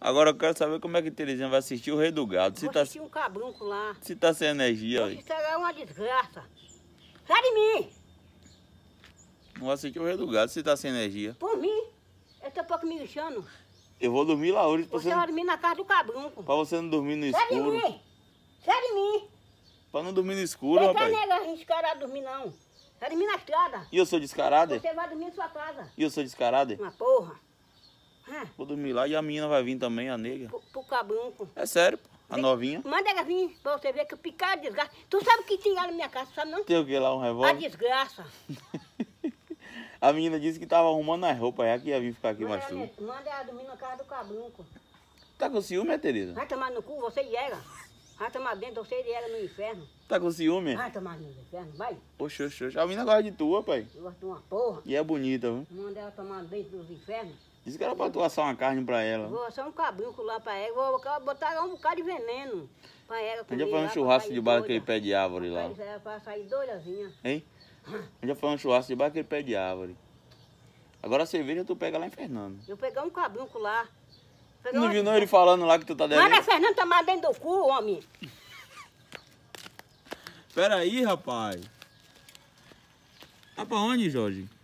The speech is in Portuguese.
Agora eu quero saber como é que Terezinha vai assistir o Rei do Gado. Se Vou tá, assistir um cabrunco lá. Se tá sem energia aí. Isso é uma desgraça. Sai de mim. Vou assistir o Rei do Gado se tá sem energia. Por mim. Eu tô é pouco me lixando. Eu vou dormir lá hoje. Você, você vai dormir na casa do cabrunco. Pra você não dormir no Sai escuro. Sai de mim. Sai de mim. Pra não dormir no escuro, Deixa rapaz. Não nega a gente cara dormir não. Sai de mim na estrada. E eu sou descarada? Você vai dormir na sua casa. E eu sou descarada? Uma porra. Hum. Vou dormir lá e a menina vai vir também, a nega. Pro, pro cabanco. É sério, a Vê, novinha. Manda ela vir pra você ver que eu picar a desgraça. Tu sabe que tinha lá na minha casa, sabe não? Tem o que lá, um revólver? A desgraça. a menina disse que tava arrumando as roupas, já é que ia vir ficar aqui manda mais tudo. Manda ela dormir na casa do cabanco. Tá com ciúme, é, Tereza? Vai tomar no cu, você e ela. Ah, mais bem, eu sei de ela no inferno. Tá com ciúme? Ah, tomar no inferno, vai. Oxe, oxe, oxe. A menina gosta de tua, pai. Eu gosto de uma porra. E é bonita, viu? Manda ela é tomar bem dos infernos. Diz que era pra tu assar uma carne pra ela. Vou assar um cabrinho lá pra ela. Vou botar um bocado de veneno pra ela. Comer já foi um churrasco debaixo daquele pé de árvore lá. pra sair doidazinha. Hein? Onde já foi um churrasco debaixo daquele pé de árvore. Agora a cerveja tu pega lá em Fernando. Eu pegar um cabrinho lá. Não vi não ele falando lá que tu tá devendo? Mara é Fernando tá dentro do cu, homem. Pera aí, rapaz. Tá pra onde, Jorge?